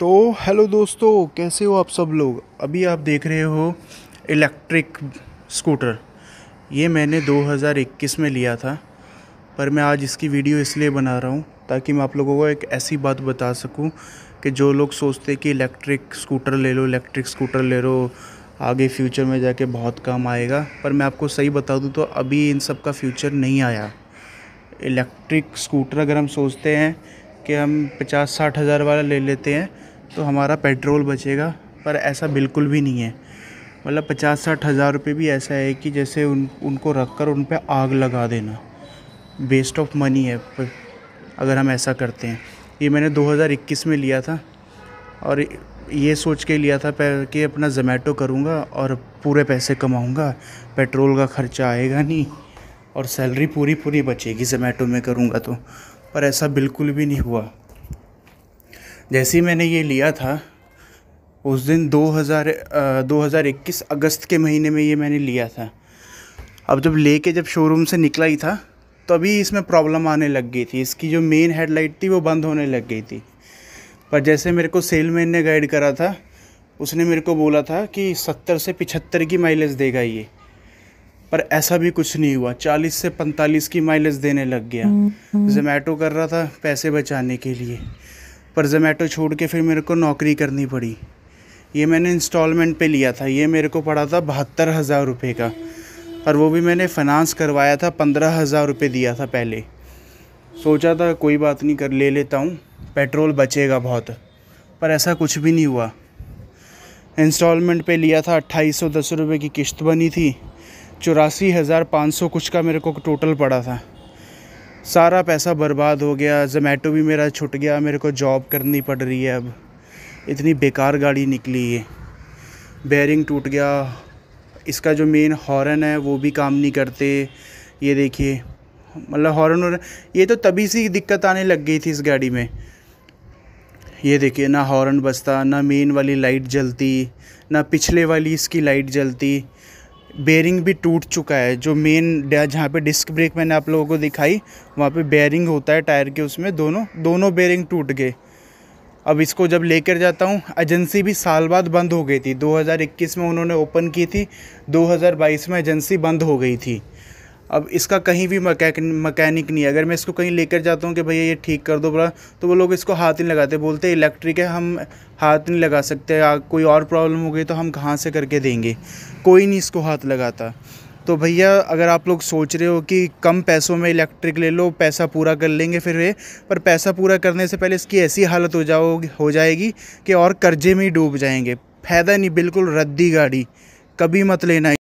तो हेलो दोस्तों कैसे हो आप सब लोग अभी आप देख रहे हो इलेक्ट्रिक स्कूटर ये मैंने 2021 में लिया था पर मैं आज इसकी वीडियो इसलिए बना रहा हूँ ताकि मैं आप लोगों को एक ऐसी बात बता सकूँ कि जो लोग सोचते कि इलेक्ट्रिक स्कूटर ले लो इलेक्ट्रिक स्कूटर ले लो आगे फ्यूचर में जाके बहुत काम आएगा पर मैं आपको सही बता दूँ तो अभी इन सब का फ्यूचर नहीं आया इलेक्ट्रिक स्कूटर अगर हम सोचते हैं कि हम पचास साठ हज़ार वाला ले लेते हैं तो हमारा पेट्रोल बचेगा पर ऐसा बिल्कुल भी नहीं है मतलब पचास साठ हज़ार रुपये भी ऐसा है कि जैसे उन उनको रख कर उन पर आग लगा देना वेस्ट ऑफ मनी है पर अगर हम ऐसा करते हैं ये मैंने 2021 में लिया था और ये सोच के लिया था कि अपना जोमेटो करूँगा और पूरे पैसे कमाऊँगा पेट्रोल का खर्चा आएगा नहीं और सैलरी पूरी पूरी बचेगी जोमेटो में करूँगा तो पर ऐसा बिल्कुल भी नहीं हुआ जैसे ही मैंने ये लिया था उस दिन 2000 2021 अगस्त के महीने में ये मैंने लिया था अब जब लेके जब शोरूम से निकला ही था अभी इसमें प्रॉब्लम आने लग गई थी इसकी जो मेन हेडलाइट थी वो बंद होने लग गई थी पर जैसे मेरे को सेलमैन ने गाइड करा था उसने मेरे को बोला था कि सत्तर से पिछहत्तर की माइलेज देगा ये पर ऐसा भी कुछ नहीं हुआ चालीस से पैंतालीस की माइलेज देने लग गया जोमेटो हम्म, हम्म। कर रहा था पैसे बचाने के लिए पर जोमेटो छोड़ के फिर मेरे को नौकरी करनी पड़ी ये मैंने इंस्टॉलमेंट पे लिया था ये मेरे को पड़ा था बहत्तर हज़ार रुपये का और वो भी मैंने फ़ाइनेंस करवाया था पंद्रह हज़ार रुपये दिया था पहले सोचा था कोई बात नहीं कर ले लेता हूँ पेट्रोल बचेगा बहुत पर ऐसा कुछ भी नहीं हुआ इंस्टॉलमेंट पे लिया था अट्ठाईस सौ दस रुपये की किश्त बनी थी चौरासी हज़ार पाँच सौ कुछ का मेरे को टोटल पड़ा था सारा पैसा बर्बाद हो गया जोमेटो भी मेरा छुट गया मेरे को जॉब करनी पड़ रही है अब इतनी बेकार गाड़ी निकली है बैरिंग टूट गया इसका जो मेन हॉर्न है वो भी काम नहीं करते ये देखिए मतलब हॉर्न और ये तो तभी से दिक्कत आने लग गई थी इस गाड़ी में ये देखिए ना हॉर्न बजता ना मेन वाली लाइट जलती ना पिछले वाली इसकी लाइट जलती बेयरिंग भी टूट चुका है जो मेन जहाँ पे डिस्क ब्रेक मैंने आप लोगों को दिखाई वहाँ पे बेयरिंग होता है टायर के उसमें दोनों दोनों बेयरिंग टूट गए अब इसको जब लेकर जाता हूँ एजेंसी भी साल बाद बंद हो गई थी 2021 में उन्होंने ओपन की थी 2022 में एजेंसी बंद हो गई थी अब इसका कहीं भी मकैनिक नहीं है अगर मैं इसको कहीं लेकर जाता हूँ कि भैया ये ठीक कर दो बड़ा तो वो लोग इसको हाथ नहीं लगाते बोलते इलेक्ट्रिक है हम हाथ नहीं लगा सकते कोई और प्रॉब्लम हो गई तो हम कहाँ से करके देंगे कोई नहीं इसको हाथ लगाता तो भैया अगर आप लोग सोच रहे हो कि कम पैसों में इलेक्ट्रिक ले लो पैसा पूरा कर लेंगे फिर वे पर पैसा पूरा करने से पहले इसकी ऐसी हालत हो जाओ हो जाएगी कि और कर्जे में ही डूब जाएंगे फ़ायदा नहीं बिल्कुल रद्दी गाड़ी कभी मत लेना